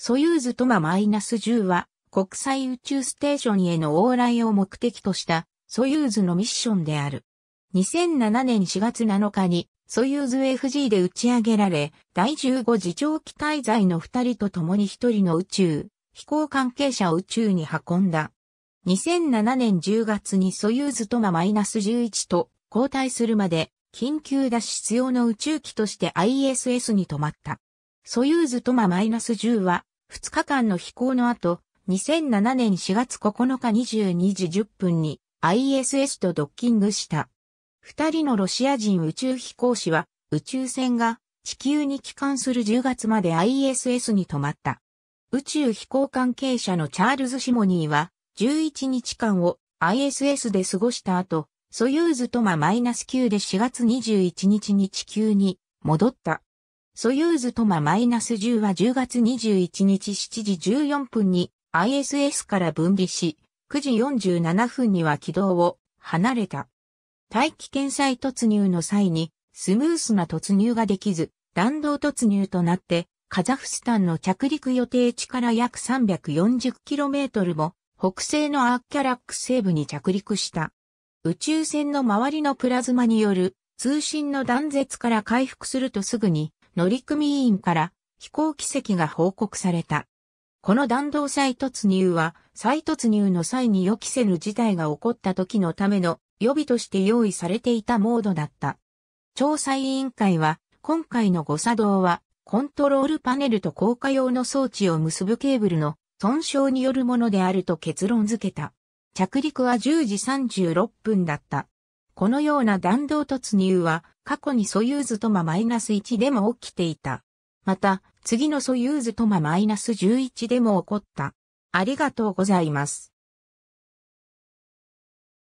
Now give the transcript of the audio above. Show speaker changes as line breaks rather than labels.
ソユーズトマ -10 は国際宇宙ステーションへの往来を目的としたソユーズのミッションである。2007年4月7日にソユーズ FG で打ち上げられ、第15次長期滞在の2人と共に1人の宇宙、飛行関係者を宇宙に運んだ。2007年10月にソユーズトマ -11 と交代するまで緊急脱出用の宇宙機として ISS に止まった。ソユーズトマ -10 は、2日間の飛行の後、2007年4月9日22時10分に ISS とドッキングした。二人のロシア人宇宙飛行士は、宇宙船が地球に帰還する10月まで ISS に泊まった。宇宙飛行関係者のチャールズ・シモニーは、11日間を ISS で過ごした後、ソユーズトマ -9 で4月21日に地球に戻った。ソユーズトマ -10 は10月21日7時14分に ISS から分離し、9時47分には軌道を離れた。大気圏再突入の際にスムースな突入ができず、弾道突入となって、カザフスタンの着陸予定地から約 340km も北西のアーキャラック西部に着陸した。宇宙船の周りのプラズマによる通信の断絶から回復するとすぐに乗組員から飛行奇跡が報告された。この弾道再突入は、再突入の際に予期せぬ事態が起こった時のための予備として用意されていたモードだった。調査委員会は、今回の誤作動は、コントロールパネルと降下用の装置を結ぶケーブルの損傷によるものであると結論付けた。着陸は10時36分だった。このような弾道突入は過去にソユーズトマ -1 でも起きていた。また、次のソユーズトマ -11 でも起こった。ありがとうございます。